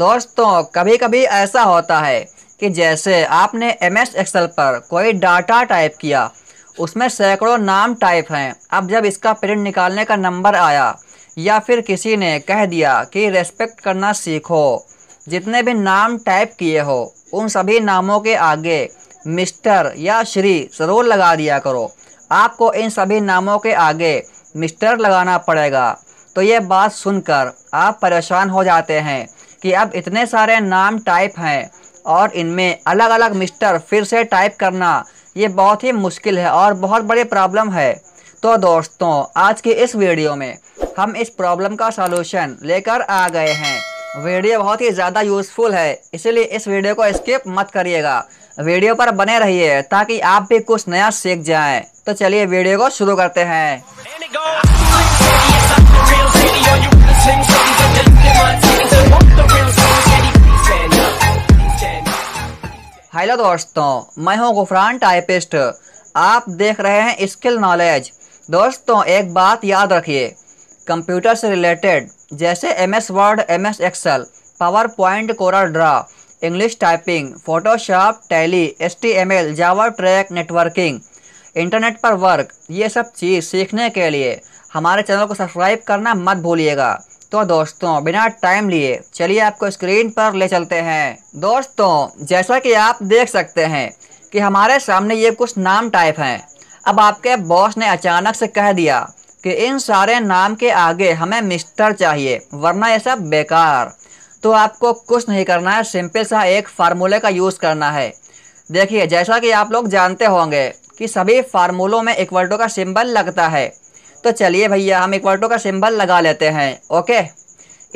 दोस्तों कभी कभी ऐसा होता है कि जैसे आपने एम एस एक्सल पर कोई डाटा टाइप किया उसमें सैकड़ों नाम टाइप हैं अब जब इसका प्रिंट निकालने का नंबर आया या फिर किसी ने कह दिया कि रेस्पेक्ट करना सीखो जितने भी नाम टाइप किए हो उन सभी नामों के आगे मिस्टर या श्री ज़रूर लगा दिया करो आपको इन सभी नामों के आगे मिस्टर लगाना पड़ेगा तो ये बात सुनकर आप परेशान हो जाते हैं कि अब इतने सारे नाम टाइप हैं और इनमें अलग अलग मिस्टर फिर से टाइप करना ये बहुत ही मुश्किल है और बहुत बड़ी प्रॉब्लम है तो दोस्तों आज के इस वीडियो में हम इस प्रॉब्लम का सॉल्यूशन लेकर आ गए हैं वीडियो बहुत ही ज़्यादा यूज़फुल है इसीलिए इस वीडियो को स्किप मत करिएगा वीडियो पर बने रहिए ताकि आप भी कुछ नया सीख जाएं। तो चलिए वीडियो को शुरू करते हैं हेलो दोस्तों मैं हूं गुफरान टाइपिस्ट आप देख रहे हैं स्किल नॉलेज दोस्तों एक बात याद रखिए कंप्यूटर से रिलेटेड जैसे M S Word M S Excel PowerPoint Corel Draw English typing Photoshop Tally S T M L Java track networking internet पर वर्क ये सब चीज़ सीखने के लिए हमारे चैनल को सब्सक्राइब करना मत भूलिएगा तो दोस्तों बिना टाइम लिए चलिए आपको स्क्रीन पर ले चलते हैं दोस्तों जैसा कि आप देख सकते हैं कि हमारे सामने ये कुछ नाम टाइप हैं अब आपके बॉस ने अचानक से कह दिया कि इन सारे नाम के आगे हमें मिस्टर चाहिए वरना ये सब बेकार तो आपको कुछ नहीं करना है सिंपल सा एक फार्मूले का यूज़ करना है देखिए जैसा कि आप लोग जानते होंगे कि सभी फार्मूलों में इक्वल्टो का सिंबल लगता है तो चलिए भैया हम इक्वर्टो का सिंबल लगा लेते हैं ओके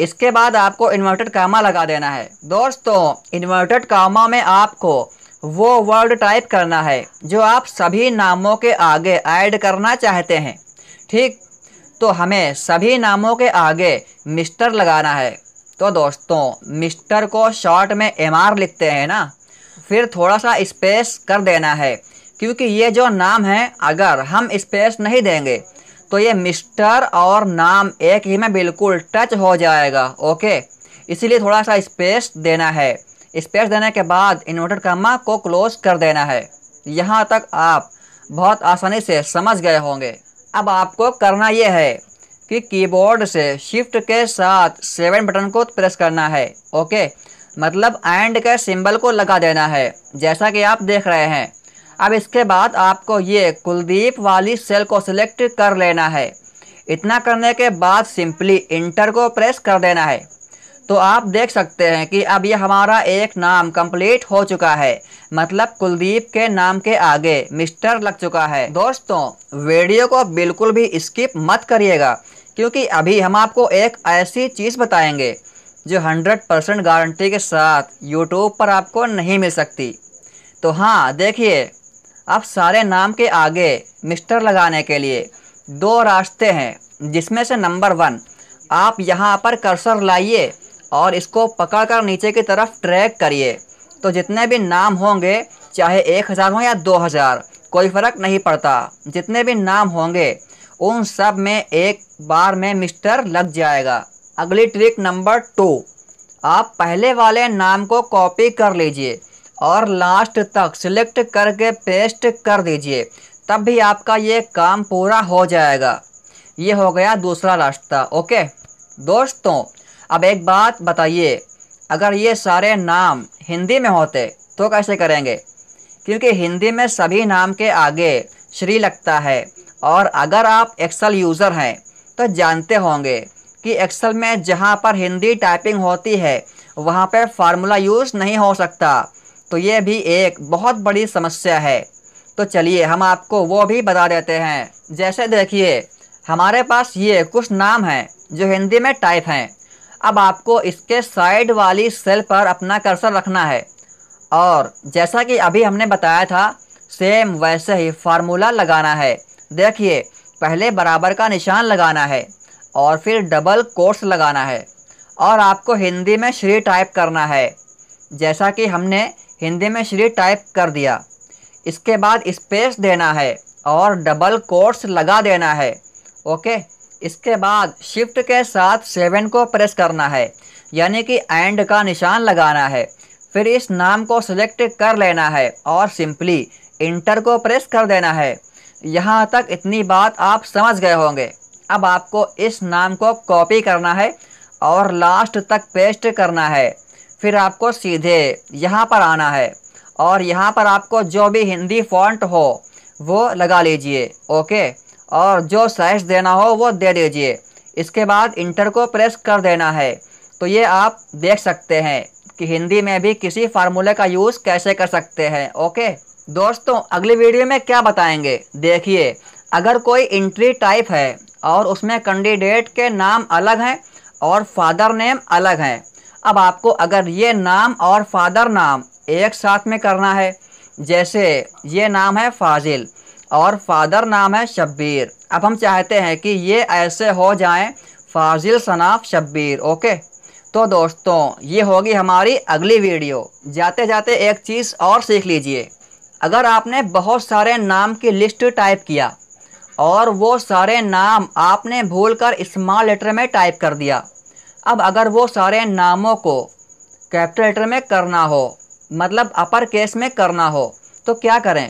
इसके बाद आपको इन्वर्टेड कामा लगा देना है दोस्तों इन्वर्टेड कामा में आपको वो वर्ड टाइप करना है जो आप सभी नामों के आगे ऐड करना चाहते हैं ठीक तो हमें सभी नामों के आगे मिस्टर लगाना है तो दोस्तों मिस्टर को शॉर्ट में एम आर लिखते हैं ना फिर थोड़ा सा स्पेस कर देना है क्योंकि ये जो नाम है अगर हम स्पेस नहीं देंगे तो ये मिस्टर और नाम एक ही में बिल्कुल टच हो जाएगा ओके इसीलिए थोड़ा सा स्पेस देना है स्पेस देने के बाद इन्वर्टेड कमा को क्लोज कर देना है यहाँ तक आप बहुत आसानी से समझ गए होंगे अब आपको करना यह है कि कीबोर्ड से शिफ्ट के साथ सेवन बटन को प्रेस करना है ओके मतलब एंड के सिंबल को लगा देना है जैसा कि आप देख रहे हैं अब इसके बाद आपको ये कुलदीप वाली सेल को सिलेक्ट कर लेना है इतना करने के बाद सिंपली इंटर को प्रेस कर देना है तो आप देख सकते हैं कि अब ये हमारा एक नाम कंप्लीट हो चुका है मतलब कुलदीप के नाम के आगे मिस्टर लग चुका है दोस्तों वीडियो को बिल्कुल भी स्किप मत करिएगा क्योंकि अभी हम आपको एक ऐसी चीज़ बताएंगे जो 100 परसेंट गारंटी के साथ यूट्यूब पर आपको नहीं मिल सकती तो हाँ देखिए अब सारे नाम के आगे मिस्टर लगाने के लिए दो रास्ते हैं जिसमें से नंबर वन आप यहाँ पर कर्सर लाइए और इसको पकड़कर नीचे की तरफ ट्रैक करिए तो जितने भी नाम होंगे चाहे एक हज़ार हों या दो हज़ार कोई फ़र्क नहीं पड़ता जितने भी नाम होंगे उन सब में एक बार में मिस्टर लग जाएगा अगली ट्रिक नंबर टू आप पहले वाले नाम को कॉपी कर लीजिए और लास्ट तक सिलेक्ट करके पेस्ट कर दीजिए तब भी आपका ये काम पूरा हो जाएगा ये हो गया दूसरा रास्ता ओके दोस्तों अब एक बात बताइए अगर ये सारे नाम हिंदी में होते तो कैसे करेंगे क्योंकि हिंदी में सभी नाम के आगे श्री लगता है और अगर आप एक्सल यूज़र हैं तो जानते होंगे कि एक्सल में जहाँ पर हिंदी टाइपिंग होती है वहाँ पर फार्मूला यूज़ नहीं हो सकता तो ये भी एक बहुत बड़ी समस्या है तो चलिए हम आपको वो भी बता देते हैं जैसे देखिए हमारे पास ये कुछ नाम हैं जो हिंदी में टाइप हैं अब आपको इसके साइड वाली सेल पर अपना कर्सर रखना है और जैसा कि अभी हमने बताया था सेम वैसे ही फार्मूला लगाना है देखिए पहले बराबर का निशान लगाना है और फिर डबल कोर्स लगाना है और आपको हिंदी में श्री टाइप करना है जैसा कि हमने हिंदी में श्री टाइप कर दिया इसके बाद स्पेस देना है और डबल कोर्स लगा देना है ओके इसके बाद शिफ्ट के साथ सेवन को प्रेस करना है यानी कि एंड का निशान लगाना है फिर इस नाम को सिलेक्ट कर लेना है और सिंपली इंटर को प्रेस कर देना है यहाँ तक इतनी बात आप समझ गए होंगे अब आपको इस नाम को कॉपी करना है और लास्ट तक पेस्ट करना है फिर आपको सीधे यहाँ पर आना है और यहाँ पर आपको जो भी हिंदी फॉन्ट हो वो लगा लीजिए ओके और जो साइज देना हो वो दे दीजिए इसके बाद इंटर को प्रेस कर देना है तो ये आप देख सकते हैं कि हिंदी में भी किसी फार्मूले का यूज़ कैसे कर सकते हैं ओके दोस्तों अगली वीडियो में क्या बताएंगे देखिए अगर कोई इंट्री टाइप है और उसमें कैंडिडेट के नाम अलग हैं और फादर नेम अलग हैं अब आपको अगर ये नाम और फादर नाम एक साथ में करना है जैसे ये नाम है फाजिल और फादर नाम है शब्बीर अब हम चाहते हैं कि ये ऐसे हो जाएं फाजिल शनाफ शब्बीर ओके तो दोस्तों ये होगी हमारी अगली वीडियो जाते जाते एक चीज़ और सीख लीजिए अगर आपने बहुत सारे नाम की लिस्ट टाइप किया और वो सारे नाम आपने भूलकर स्मॉल लेटर में टाइप कर दिया अब अगर वो सारे नामों को कैपिटल लेटर में करना हो मतलब अपर केस में करना हो तो क्या करें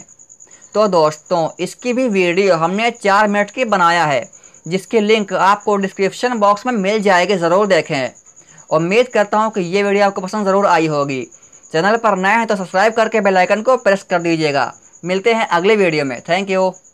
तो दोस्तों इसकी भी वीडियो हमने चार मिनट की बनाया है जिसकी लिंक आपको डिस्क्रिप्शन बॉक्स में मिल जाएगी ज़रूर देखें उम्मीद करता हूँ कि ये वीडियो आपको पसंद ज़रूर आई होगी चैनल पर नए हैं तो सब्सक्राइब करके बेल आइकन को प्रेस कर दीजिएगा मिलते हैं अगले वीडियो में थैंक यू